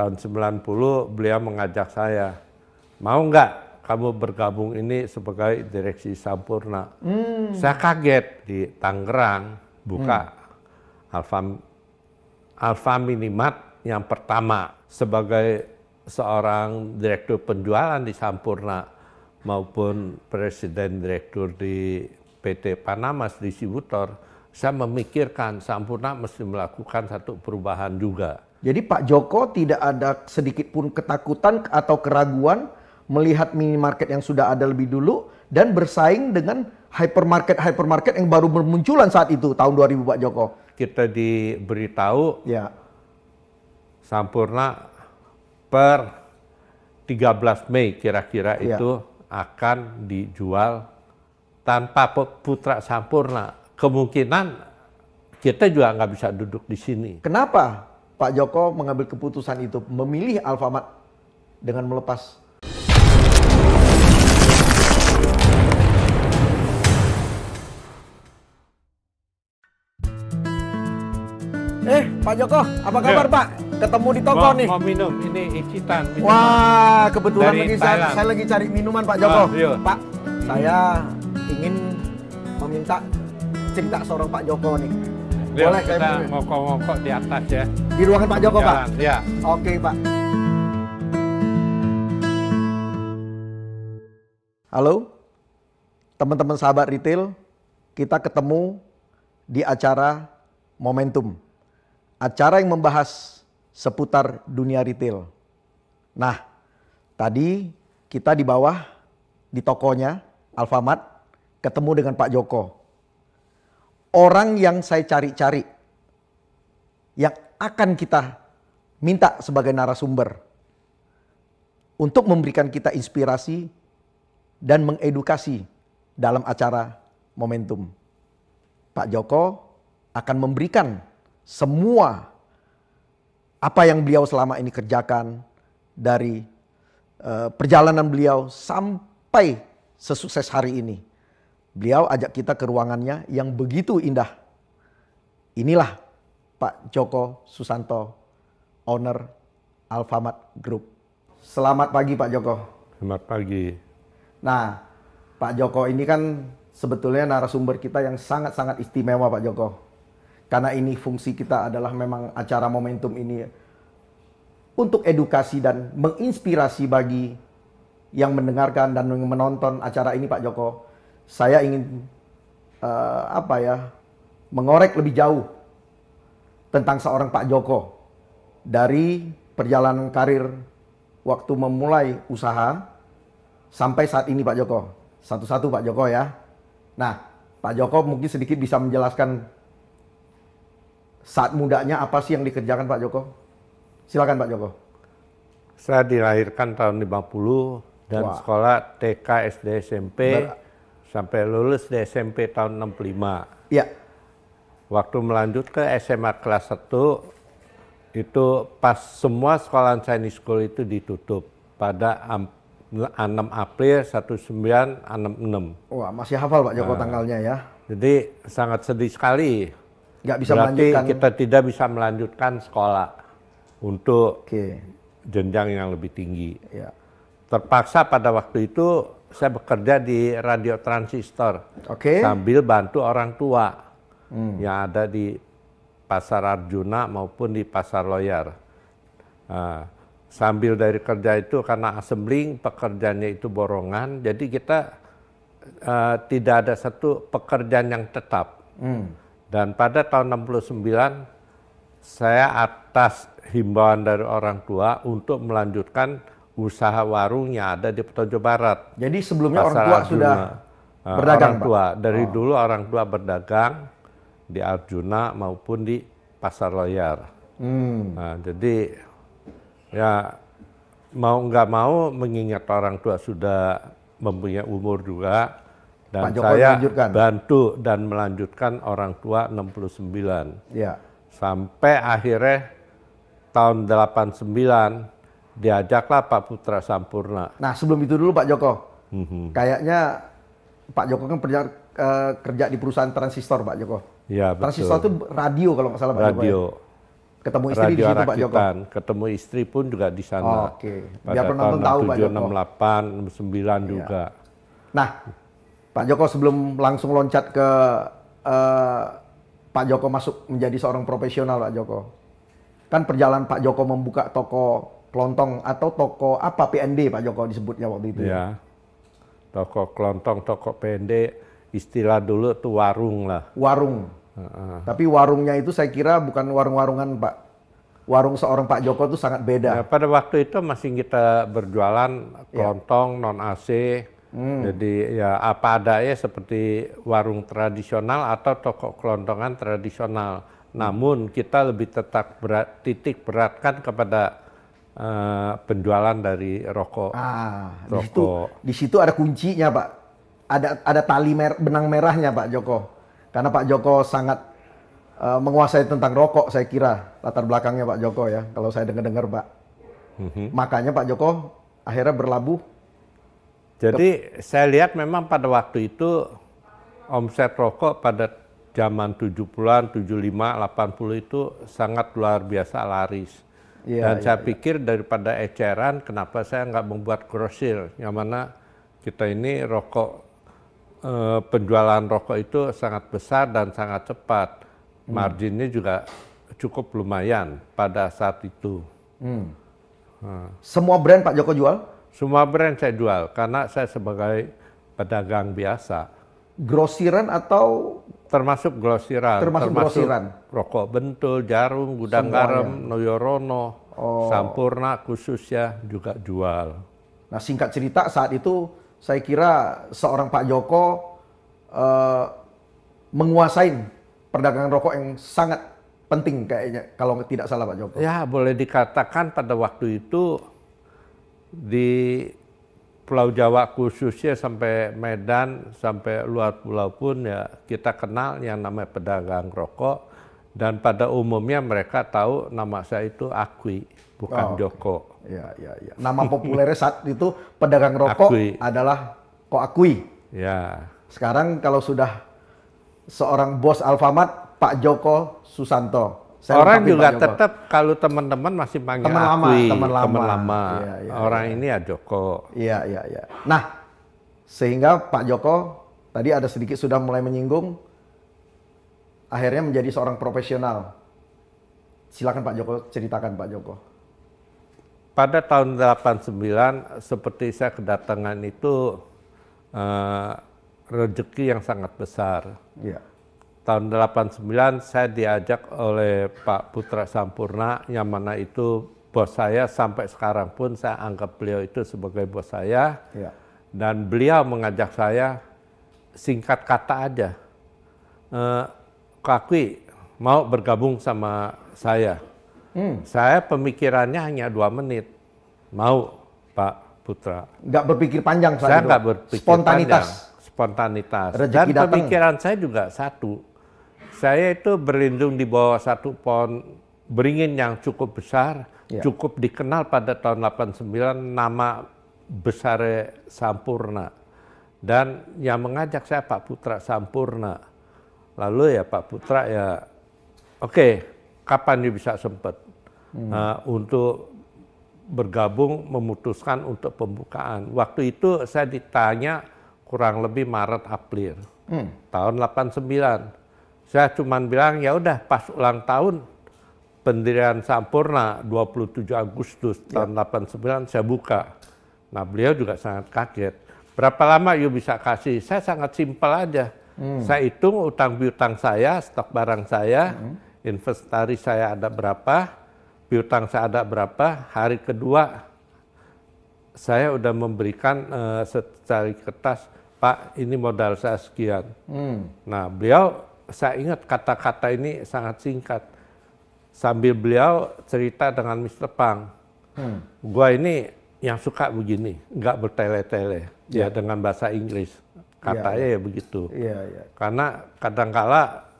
tahun 90 beliau mengajak saya, mau nggak kamu bergabung ini sebagai direksi Sampurna? Hmm. Saya kaget di Tangerang buka hmm. Alfa Alfa Minimat yang pertama sebagai seorang direktur penjualan di Sampurna maupun presiden direktur di PT Panama di Sibutor, saya memikirkan Sampurna mesti melakukan satu perubahan juga jadi Pak Joko tidak ada sedikit pun ketakutan atau keraguan melihat minimarket yang sudah ada lebih dulu dan bersaing dengan hypermarket-hypermarket yang baru bermunculan saat itu tahun 2000 Pak Joko. Kita diberitahu ya. Sampurna per 13 Mei kira-kira ya. itu akan dijual tanpa Putra Sampurna. Kemungkinan kita juga nggak bisa duduk di sini. Kenapa? Pak Joko mengambil keputusan itu, memilih Alfamart dengan melepas Eh, Pak Joko, apa ya. kabar ya. Pak? Ketemu di toko mau, nih. Mau minum, ini icitan. Wah, kebetulan lagi saya, saya lagi cari minuman Pak Joko. Oh, iya. Pak, saya ingin meminta cerita seorang Pak Joko nih. Boleh kita ngokok-ngokok di atas ya. Di ruangan Pak Joko, Jalan, Pak? Ya. Oke, Pak. Halo, teman-teman sahabat retail, kita ketemu di acara Momentum. Acara yang membahas seputar dunia retail. Nah, tadi kita di bawah di tokonya Alfamart ketemu dengan Pak Joko orang yang saya cari-cari, yang akan kita minta sebagai narasumber untuk memberikan kita inspirasi dan mengedukasi dalam acara Momentum. Pak Joko akan memberikan semua apa yang beliau selama ini kerjakan dari eh, perjalanan beliau sampai sesukses hari ini. Beliau ajak kita ke ruangannya yang begitu indah. Inilah Pak Joko Susanto, owner Alfamart Group. Selamat pagi Pak Joko. Selamat pagi. Nah, Pak Joko ini kan sebetulnya narasumber kita yang sangat-sangat istimewa Pak Joko. Karena ini fungsi kita adalah memang acara momentum ini untuk edukasi dan menginspirasi bagi yang mendengarkan dan menonton acara ini Pak Joko saya ingin uh, apa ya mengorek lebih jauh tentang seorang Pak Joko dari perjalanan karir waktu memulai usaha sampai saat ini Pak Joko. Satu-satu Pak Joko ya. Nah, Pak Joko mungkin sedikit bisa menjelaskan saat mudanya apa sih yang dikerjakan Pak Joko? Silakan Pak Joko. Saya dilahirkan tahun 50 dan Wah. sekolah TK, SD, SMP. Ber sampai lulus di SMP tahun 65. Ya. Waktu melanjut ke SMA kelas 1 itu pas semua sekolah Chinese School itu ditutup pada 6 April 1966. Wah, masih hafal Pak Joko nah, tanggalnya ya. Jadi sangat sedih sekali. Nggak bisa Berarti melanjutkan. kita tidak bisa melanjutkan sekolah untuk okay. jenjang yang lebih tinggi. Ya. Terpaksa pada waktu itu saya bekerja di radio transistor. Okay. Sambil bantu orang tua hmm. yang ada di pasar Arjuna maupun di pasar Loyar. Uh, sambil dari kerja itu karena assembling pekerjaannya itu borongan, jadi kita uh, tidak ada satu pekerjaan yang tetap. Hmm. Dan pada tahun 69 saya atas himbauan dari orang tua untuk melanjutkan usaha warungnya ada di Petojo Barat. Jadi sebelumnya Pasar orang tua Arjuna. sudah ah, berdagang, orang tua. Pak? Dari oh. dulu orang tua berdagang di Arjuna maupun di Pasar Loyar. Hmm. Nah, jadi ya mau nggak mau mengingat orang tua sudah mempunyai umur juga dan saya bantu dan melanjutkan orang tua 69. Ya. Sampai akhirnya tahun 89 diajaklah Pak Putra Sampurna. Nah sebelum itu dulu Pak Joko, mm-hmm. kayaknya Pak Joko kan kerja, uh, eh, kerja di perusahaan transistor Pak Joko. Ya, betul. Transistor itu radio kalau nggak salah Pak ya? radio. Joko. Ketemu istri radio di situ Pak Joko. Ketemu istri pun juga di sana. Oh, Oke. Okay. Biar penonton tahu Pak Joko. 68, 69 iya. juga. Nah, Pak Joko sebelum langsung loncat ke uh, Pak Joko masuk menjadi seorang profesional Pak Joko. Kan perjalanan Pak Joko membuka toko kelontong atau toko apa PND Pak Joko disebutnya waktu itu? Ya, ya. toko kelontong, toko PND, istilah dulu tuh warung lah. Warung. Uh -uh. Tapi warungnya itu saya kira bukan warung-warungan Pak. Warung seorang Pak Joko itu sangat beda. Ya, pada waktu itu masih kita berjualan ya. kelontong, ya. non AC, Hmm. Jadi ya apa ada ya seperti warung tradisional atau toko kelontongan tradisional. Namun kita lebih tetap berat, titik beratkan kepada Eh, penjualan dari rokok. Ah, rokok. Di situ, di situ ada kuncinya Pak. Ada ada tali mer benang merahnya Pak Joko. Karena Pak Joko sangat uh, menguasai tentang rokok saya kira latar belakangnya Pak Joko ya. Kalau saya dengar-dengar Pak. Mm-hmm. Makanya Pak Joko akhirnya berlabuh. Jadi ke... saya lihat memang pada waktu itu omset rokok pada zaman 70-an, 75, 80 itu sangat luar biasa laris Ya, Dan yeah, saya yeah. pikir daripada eceran, kenapa saya nggak membuat grosir yang mana kita ini rokok eh, penjualan rokok itu sangat besar dan sangat cepat, hmm. marginnya hmm. juga cukup lumayan pada saat itu. Hmm. Nah. Semua brand Pak Joko jual? Semua brand saya jual karena saya sebagai pedagang biasa grosiran atau termasuk grosiran termasuk, termasuk grosiran rokok bentul jarum gudang Semuanya. garam noyorono oh. sampurna khususnya juga jual nah singkat cerita saat itu saya kira seorang Pak Joko uh, eh, menguasai perdagangan rokok yang sangat penting kayaknya kalau tidak salah Pak Joko ya boleh dikatakan pada waktu itu di Pulau Jawa khususnya sampai Medan, sampai luar pulau pun ya kita kenal yang namanya pedagang rokok dan pada umumnya mereka tahu nama saya itu Akui, bukan oh, Joko. Ya, ya, ya. Nama populernya saat itu pedagang rokok Akui. adalah Ko Akui. Ya. Sekarang kalau sudah seorang bos Alfamart, Pak Joko Susanto. Saya orang juga tetap kalau teman-teman masih panggil teman lama, teman lama, Temen lama. Ya, ya, orang ya. ini ya Joko. Iya, iya, iya. Nah, sehingga Pak Joko tadi ada sedikit sudah mulai menyinggung akhirnya menjadi seorang profesional. Silakan Pak Joko ceritakan Pak Joko. Pada tahun 89 seperti saya kedatangan itu uh, eh, rezeki yang sangat besar. Iya tahun 89 saya diajak oleh Pak Putra Sampurna yang mana itu bos saya sampai sekarang pun saya anggap beliau itu sebagai bos saya ya. dan beliau mengajak saya singkat kata aja eh, Kakui mau bergabung sama saya hmm. saya pemikirannya hanya dua menit mau Pak Putra nggak berpikir panjang saya nggak berpikir spontanitas panjang. spontanitas Rezeki dan datang. pemikiran saya juga satu saya itu berlindung di bawah satu pohon beringin yang cukup besar, yeah. cukup dikenal pada tahun 89 nama besar Sampurna. Dan yang mengajak saya Pak Putra Sampurna. Lalu ya Pak Putra ya, oke, okay, kapan dia bisa sempat hmm. uh, untuk bergabung memutuskan untuk pembukaan. Waktu itu saya ditanya kurang lebih Maret April hmm. tahun 89. Saya cuma bilang ya udah pas ulang tahun pendirian Sampurna 27 Agustus ya. tahun 89 saya buka. Nah beliau juga sangat kaget. Berapa lama you bisa kasih? Saya sangat simpel aja. Hmm. Saya hitung utang piutang saya, stok barang saya, hmm. investasi saya ada berapa, piutang saya ada berapa. Hari kedua saya udah memberikan uh, eh, secari kertas, Pak ini modal saya sekian. Hmm. Nah beliau saya ingat kata-kata ini sangat singkat. Sambil beliau cerita dengan Mr. Pang, hmm. gua ini yang suka begini, nggak bertele-tele, yeah. ya dengan bahasa Inggris. Katanya yeah. ya begitu. Yeah, yeah. Karena kadangkala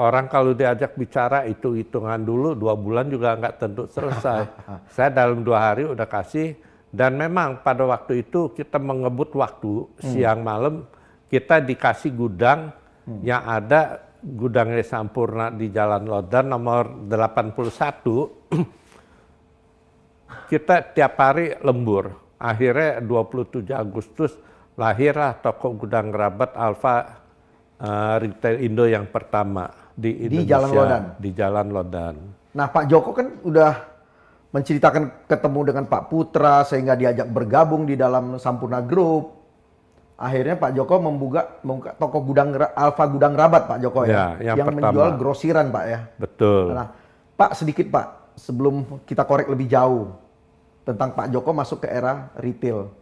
orang kalau diajak bicara itu hitungan dulu, dua bulan juga nggak tentu selesai. saya dalam dua hari udah kasih, dan memang pada waktu itu kita mengebut waktu, hmm. siang malam, kita dikasih gudang hmm. yang ada Gudang Sampurna di Jalan Lodan nomor 81 kita tiap hari lembur. Akhirnya 27 Agustus lahirlah toko Gudang Rabat Alfa uh, eh, Retail Indo yang pertama di Indonesia di Jalan Lodan. Di Jalan Lodan. Nah, Pak Joko kan udah menceritakan ketemu dengan Pak Putra sehingga diajak bergabung di dalam Sampurna Group akhirnya Pak Joko membuka, membuka toko gudang Alfa Gudang Rabat Pak Joko ya, ya yang, yang menjual grosiran Pak ya. Betul. Nah, Pak sedikit Pak sebelum kita korek lebih jauh tentang Pak Joko masuk ke era retail.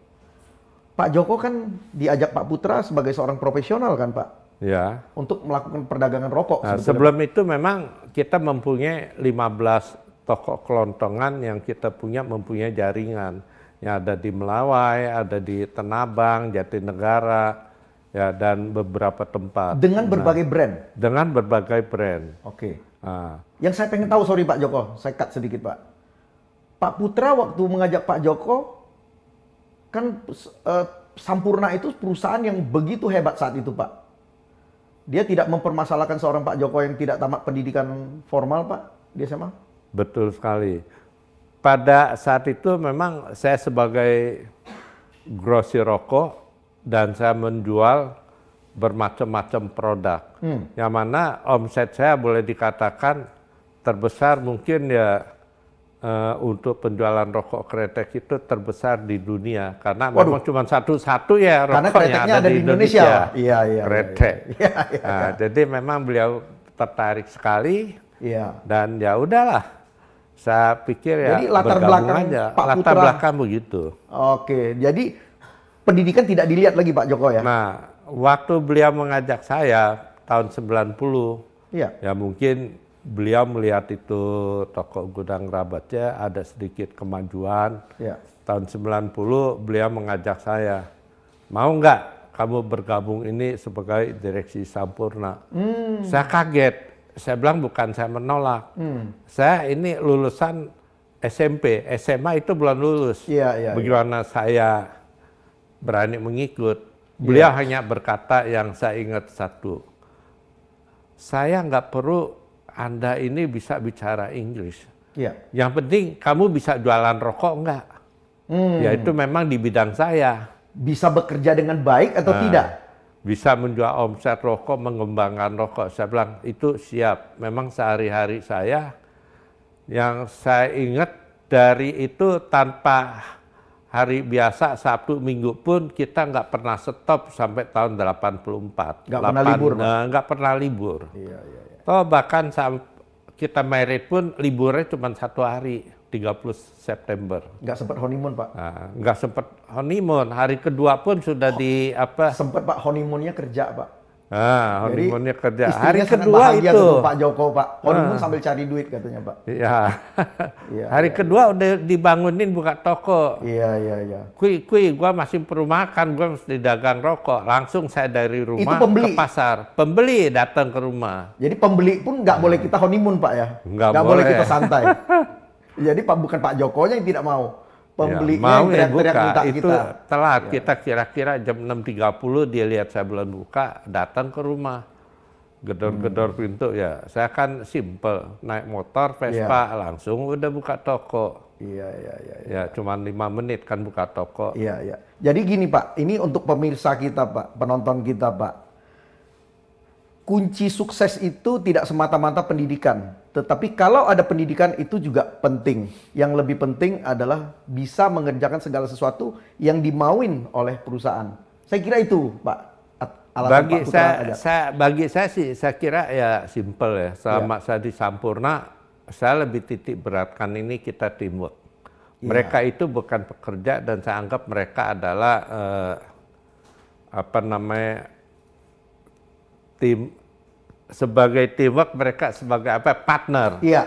Pak Joko kan diajak Pak Putra sebagai seorang profesional kan Pak? Ya. Untuk melakukan perdagangan rokok. Nah, sebelum itu memang kita mempunyai 15 toko kelontongan yang kita punya mempunyai jaringan yang ada di Melawai, ada di Tenabang, Jatinegara, ya dan beberapa tempat. Dengan nah, berbagai brand. Dengan berbagai brand. Oke. Okay. Nah. Yang saya pengen tahu, sorry Pak Joko, saya cut sedikit Pak. Pak Putra waktu mengajak Pak Joko, kan uh, Sampurna itu perusahaan yang begitu hebat saat itu Pak. Dia tidak mempermasalahkan seorang Pak Joko yang tidak tamat pendidikan formal Pak dia sama? Betul sekali pada saat itu memang saya sebagai grosir rokok dan saya menjual bermacam-macam produk. Hmm. Yang mana omset saya boleh dikatakan terbesar mungkin ya uh, untuk penjualan rokok kretek itu terbesar di dunia karena Waduh. memang cuma satu-satu ya rokoknya karena kreteknya ada, ada di Indonesia. Indonesia. Ya, ya, Kretek. Ya, ya, ya. Nah, iya. jadi memang beliau tertarik sekali. Iya. Dan ya udahlah saya pikir ya jadi, latar belakang aja. Pak latar Putra. belakang begitu. Oke, jadi pendidikan tidak dilihat lagi Pak Joko ya? Nah, waktu beliau mengajak saya tahun 90, ya, ya mungkin beliau melihat itu toko gudang rabatnya ada sedikit kemajuan. Ya. Tahun 90 beliau mengajak saya, mau nggak kamu bergabung ini sebagai direksi Sampurna? Hmm. Saya kaget saya bilang bukan saya menolak. Hmm. Saya ini lulusan SMP, SMA itu belum lulus. Yeah, yeah, iya. Bagaimana yeah. saya berani mengikut? Iya. Beliau hanya berkata yang saya ingat satu. Saya nggak perlu Anda ini bisa bicara Inggris. Yeah. Yang penting kamu bisa jualan rokok enggak? Hmm. Ya itu memang di bidang saya. Bisa bekerja dengan baik atau nah, tidak? bisa menjual omset rokok, mengembangkan rokok. Saya bilang itu siap. Memang sehari-hari saya yang saya ingat dari itu tanpa hari biasa Sabtu Minggu pun kita nggak pernah stop sampai tahun 84. Nggak pernah libur. Eh, nggak pernah libur. Iya, iya, iya. Toh bahkan kita merit pun liburnya cuma satu hari. 30 September. Enggak sempat honeymoon pak? Nah, sempat honeymoon. Hari kedua pun sudah Ho di apa? Sempat pak honeymoonnya kerja pak. Ah, honeymoonnya kerja. Hari kedua itu. Tuh, pak Joko pak ah. honeymoon ah. sambil cari duit katanya pak. Iya. ya, Hari ya, kedua ya. udah dibangunin buka toko. Iya iya iya. Kui kui, gua masih perlu makan, gua mesti dagang rokok. Langsung saya dari rumah ke pasar. Pembeli datang ke rumah. Jadi pembeli pun nggak ah. boleh kita honeymoon pak ya? Nggak boleh. boleh kita santai. Jadi Pak bukan Pak Jokonya yang tidak mau. pembeli ya, mau yang ya teriak-teriak minta itu kita. Telat ya. kita kira-kira jam 6.30 dia lihat saya belum buka, datang ke rumah. Gedor-gedor hmm. pintu ya. Saya kan simple, naik motor Vespa ya. langsung udah buka toko. Iya, iya, iya. Ya, ya cuman lima menit kan buka toko. Iya, iya. Jadi gini Pak, ini untuk pemirsa kita Pak, penonton kita Pak. Kunci sukses itu tidak semata-mata pendidikan. Tetapi kalau ada pendidikan itu juga penting. Yang lebih penting adalah bisa mengerjakan segala sesuatu yang dimauin oleh perusahaan. Saya kira itu, Pak. Alasan bagi Pak saya, saya, bagi saya sih, saya kira ya simple ya. Selama ya. saya di Sampurna, saya lebih titik beratkan ini kita teamwork. Ya. Mereka itu bukan pekerja dan saya anggap mereka adalah eh, apa namanya tim sebagai teamwork mereka sebagai apa partner. Iya.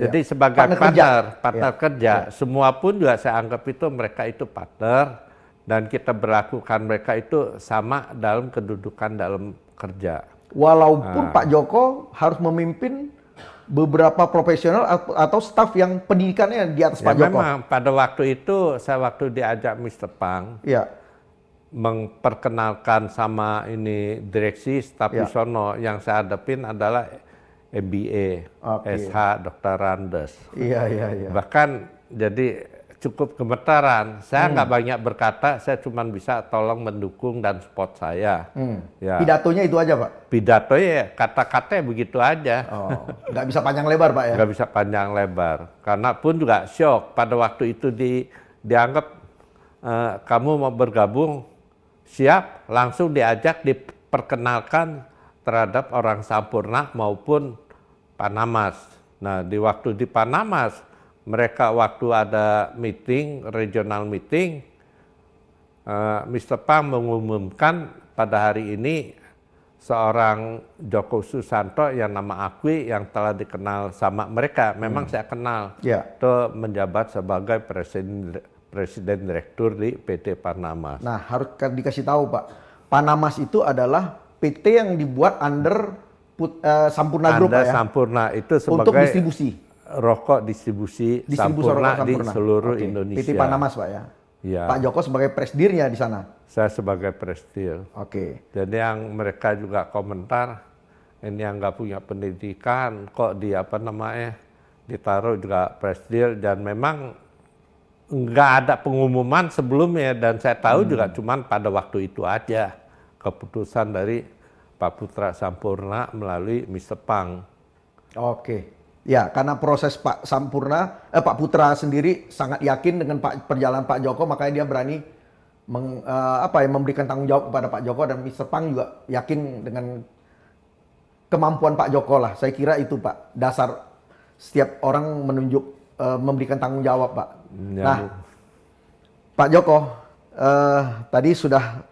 Jadi ya. sebagai partner, partner kerja, partner ya. kerja ya. semua pun juga saya anggap itu mereka itu partner dan kita berlakukan mereka itu sama dalam kedudukan dalam kerja. Walaupun nah. Pak Joko harus memimpin beberapa profesional atau staf yang pendidikannya di atas ya, Pak Joko. Memang pada waktu itu saya waktu diajak Mr. Pang. Ya memperkenalkan sama ini direksi staf ya. Sono yang saya hadapin adalah MBA, okay. SH, Dr. Randes. Iya, iya, iya. Bahkan jadi cukup gemetaran. Saya hmm. nggak hmm. banyak berkata, saya cuma bisa tolong mendukung dan support saya. Hmm. Ya. Pidatonya itu aja, Pak? Pidatonya ya, kata-katanya begitu aja. Oh, nggak bisa panjang lebar, Pak ya? Nggak bisa panjang lebar. Karena pun juga shock pada waktu itu di dianggap uh, kamu mau bergabung siap langsung diajak diperkenalkan terhadap orang Sampurna maupun Panamas. Nah, di waktu di Panamas, mereka waktu ada meeting, regional meeting, uh, eh, Mr. Pang mengumumkan pada hari ini seorang Joko Susanto yang nama Akwi yang telah dikenal sama mereka. Memang hmm. saya kenal. Yeah. Itu menjabat sebagai presiden presiden direktur di PT Panamas. Nah, harus dikasih tahu Pak. Panamas itu adalah PT yang dibuat under put, uh, Sampurna Group Anda ya. Sampurna itu sebagai untuk distribusi rokok distribusi, distribusi Sampurna, rokok Sampurna di seluruh okay. Indonesia. PT Panamas Pak ya. Ya. Pak Joko sebagai presdirnya di sana. Saya sebagai presdir. Oke. Okay. Dan yang mereka juga komentar ini yang nggak punya pendidikan kok di apa namanya ditaruh juga presdir dan memang nggak ada pengumuman sebelumnya dan saya tahu hmm. juga cuman pada waktu itu aja keputusan dari Pak Putra Sampurna melalui Mr. Pang. Oke. Ya, karena proses Pak Sampurna, eh, Pak Putra sendiri sangat yakin dengan Pak perjalanan Pak Joko, makanya dia berani meng, uh, apa ya memberikan tanggung jawab kepada Pak Joko dan Mr. Pang juga yakin dengan kemampuan Pak Joko lah. Saya kira itu Pak dasar setiap orang menunjuk uh, memberikan tanggung jawab, Pak. Hmm, ya, nah, Pak Joko, uh, tadi sudah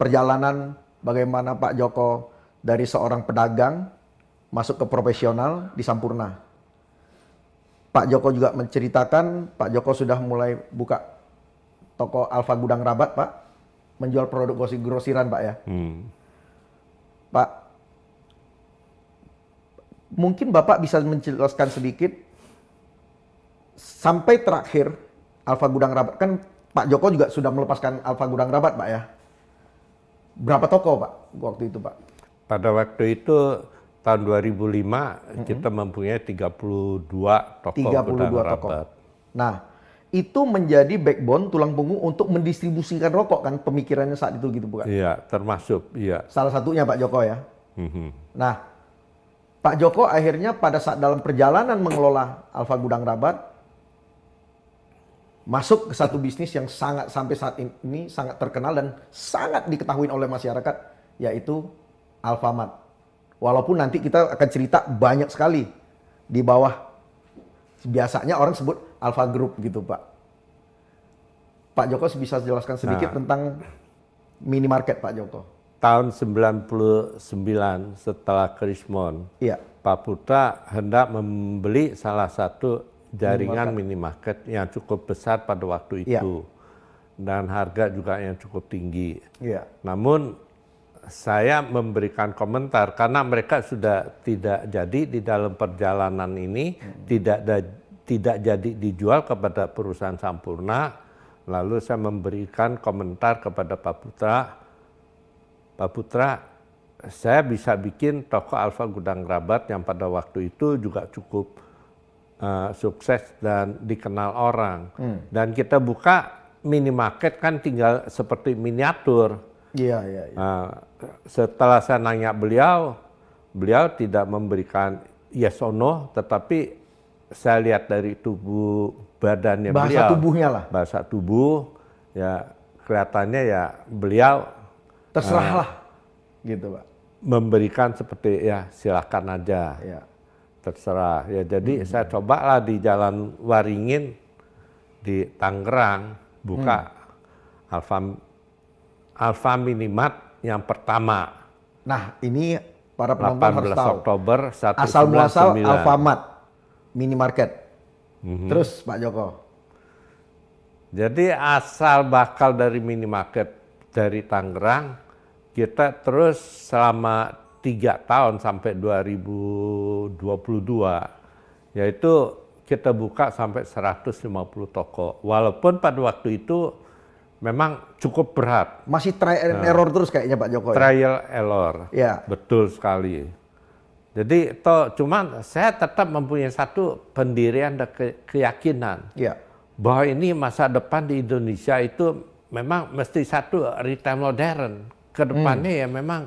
perjalanan bagaimana Pak Joko dari seorang pedagang masuk ke profesional di Sampurna. Pak Joko juga menceritakan Pak Joko sudah mulai buka toko Alfa Gudang Rabat, Pak, menjual produk grosiran, Pak ya. Hmm. Pak, mungkin Bapak bisa menjelaskan sedikit sampai terakhir Alfa Gudang Rabat kan Pak Joko juga sudah melepaskan Alfa Gudang Rabat, Pak ya. Berapa toko, Pak, waktu itu, Pak? Pada waktu itu tahun 2005 mm -hmm. kita mempunyai 32 toko 32 Gudang toko. Rabat. Nah, itu menjadi backbone tulang punggung untuk mendistribusikan rokok kan pemikirannya saat itu gitu bukan? Iya, termasuk iya. Salah satunya Pak Joko ya. Mm -hmm. Nah, Pak Joko akhirnya pada saat dalam perjalanan mengelola Alfa Gudang Rabat masuk ke satu bisnis yang sangat sampai saat ini sangat terkenal dan sangat diketahui oleh masyarakat yaitu Alfamart. Walaupun nanti kita akan cerita banyak sekali di bawah biasanya orang sebut Alfa Group gitu Pak. Pak Joko bisa jelaskan sedikit nah, tentang minimarket Pak Joko. Tahun 99 setelah Krismon, iya. Pak Putra hendak membeli salah satu jaringan minimarket yang cukup besar pada waktu ya. itu dan harga juga yang cukup tinggi. Ya. Namun saya memberikan komentar karena mereka sudah tidak jadi di dalam perjalanan ini hmm. tidak da, tidak jadi dijual kepada perusahaan Sampurna. Lalu saya memberikan komentar kepada Pak Putra. Pak Putra, saya bisa bikin toko Alfa Gudang Rabat yang pada waktu itu juga cukup uh, sukses dan dikenal orang. Hmm. Dan kita buka minimarket kan tinggal seperti miniatur. Iya, iya, iya. Uh, setelah saya nanya beliau, beliau tidak memberikan yes or no, tetapi saya lihat dari tubuh badannya bahasa beliau. Bahasa tubuhnya lah. Bahasa tubuh, ya kelihatannya ya beliau terserahlah, eh, uh, gitu pak. Memberikan seperti ya silahkan aja. Ya terserah ya jadi hmm. saya lah di jalan Waringin di Tangerang buka hmm. Alfa Alfa Minimat yang pertama. Nah, ini para penonton harus tahu. Oktober 1999. Asal muasal Alfamart minimarket. hmm Terus Pak Joko. Jadi asal bakal dari minimarket dari Tangerang kita terus selama tiga tahun sampai 2022 yaitu kita buka sampai 150 toko walaupun pada waktu itu memang cukup berat masih trial and nah, error terus kayaknya Pak Jokowi ya? trial error ya betul sekali jadi toh cuman saya tetap mempunyai satu pendirian dan keyakinan ya. bahwa ini masa depan di Indonesia itu memang mesti satu retail modern kedepannya hmm. ya memang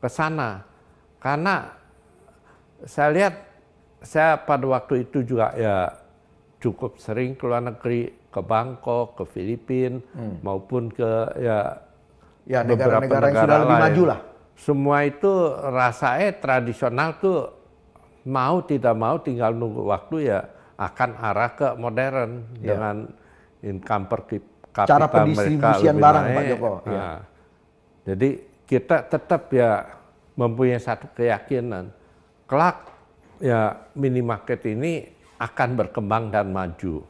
ke sana karena saya lihat saya pada waktu itu juga ya cukup sering ke luar negeri ke Bangkok ke Filipina hmm. maupun ke ya ya negara-negara yang sudah lain. lebih maju lah semua itu rasanya tradisional tuh mau tidak mau tinggal nunggu waktu ya akan arah ke modern yeah. dengan income per kapita cara pendistribusian barang naik. Pak Joko. Ya. Nah, ya. Jadi kita tetap ya mempunyai satu keyakinan kelak ya minimarket ini akan berkembang dan maju.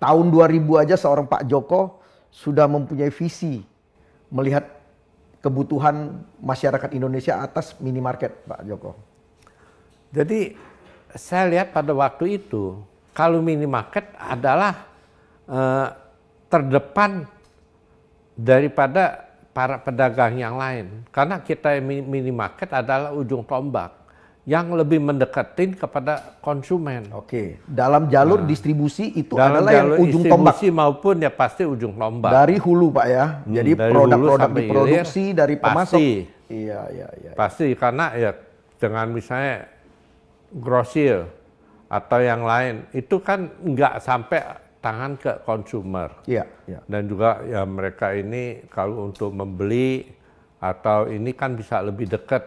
Tahun 2000 aja seorang Pak Joko sudah mempunyai visi melihat kebutuhan masyarakat Indonesia atas minimarket, Pak Joko. Jadi saya lihat pada waktu itu kalau minimarket adalah eh, terdepan daripada para pedagang yang lain. Karena kita minimarket adalah ujung tombak yang lebih mendekatin kepada konsumen. Oke. Dalam jalur nah, distribusi itu dalam adalah jalur yang ujung distribusi tombak. Distribusi maupun ya pasti ujung tombak. Dari hulu pak ya. Hmm, Jadi produk-produk diproduksi ilir, dari pemasok. Pasti. Iya, iya iya iya. Pasti karena ya dengan misalnya grosir atau yang lain itu kan nggak sampai tangan ke konsumer Iya. Ya. Dan juga ya mereka ini kalau untuk membeli atau ini kan bisa lebih dekat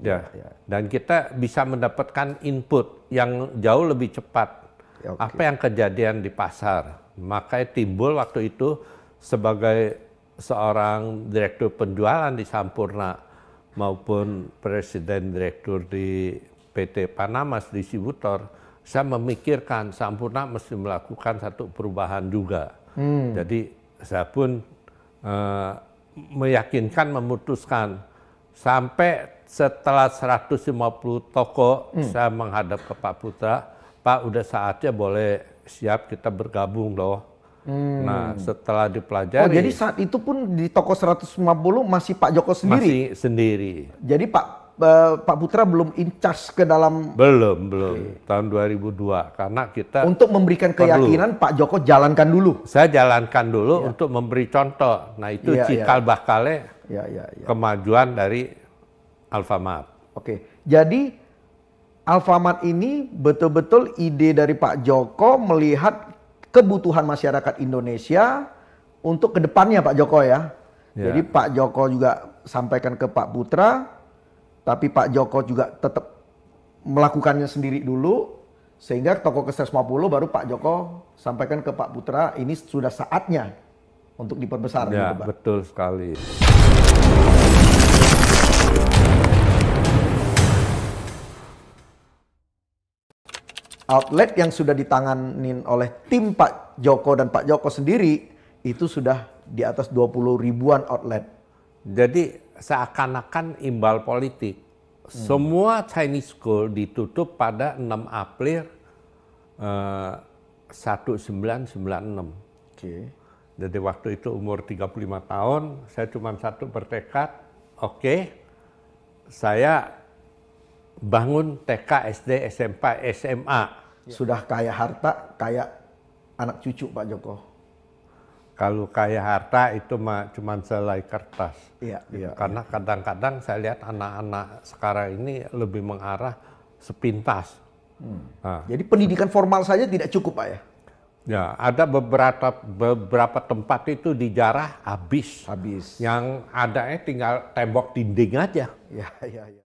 ya. ya. Dan kita bisa mendapatkan input yang jauh lebih cepat. Ya, okay. Apa yang kejadian di pasar? Makanya timbul waktu itu sebagai seorang direktur penjualan di Sampurna maupun presiden direktur di PT Panamas Distributor saya memikirkan Sampurna mesti melakukan satu perubahan juga. Hmm. Jadi saya pun uh, meyakinkan, memutuskan sampai setelah 150 toko hmm. saya menghadap ke Pak Putra, Pak udah saatnya boleh siap kita bergabung loh. Hmm. Nah, setelah dipelajari. Oh, jadi saat itu pun di toko 150 masih Pak Joko sendiri. Masih sendiri. Jadi Pak uh, Pak Putra belum incas ke dalam belum belum okay. tahun 2002 karena kita untuk memberikan keyakinan perlu. Pak Joko jalankan dulu saya jalankan dulu ya. untuk memberi contoh nah itu ya, cikal ya. bakalnya ya, ya, ya. kemajuan dari Alfamart oke okay. jadi Alfamart ini betul-betul ide dari Pak Joko melihat kebutuhan masyarakat Indonesia untuk kedepannya Pak Joko ya. ya. Jadi Pak Joko juga sampaikan ke Pak Putra tapi Pak Joko juga tetap melakukannya sendiri dulu sehingga toko ke 150 baru Pak Joko sampaikan ke Pak Putra ini sudah saatnya untuk diperbesar. Ya, gitu, Pak. betul sekali. Outlet yang sudah ditanganin oleh tim Pak Joko dan Pak Joko sendiri itu sudah di atas 20 ribuan outlet. Jadi seakan-akan imbal politik. Hmm. Semua Chinese school ditutup pada 6 April uh, eh, 1996. sembilan Okay. Jadi waktu itu umur 35 tahun, saya cuma satu bertekad, oke, okay, saya bangun TK, SD, SMP, SMA. Sudah kaya harta, kaya anak cucu Pak Joko kalau kaya harta itu cuma selai kertas. Iya, iya, Karena kadang-kadang saya lihat anak-anak sekarang ini lebih mengarah sepintas. Hmm. Nah. Jadi pendidikan formal saja tidak cukup, Pak ya? Ya, ada beberapa beberapa tempat itu dijarah habis. Habis. Yang adanya tinggal tembok dinding aja. Ya, ya, ya.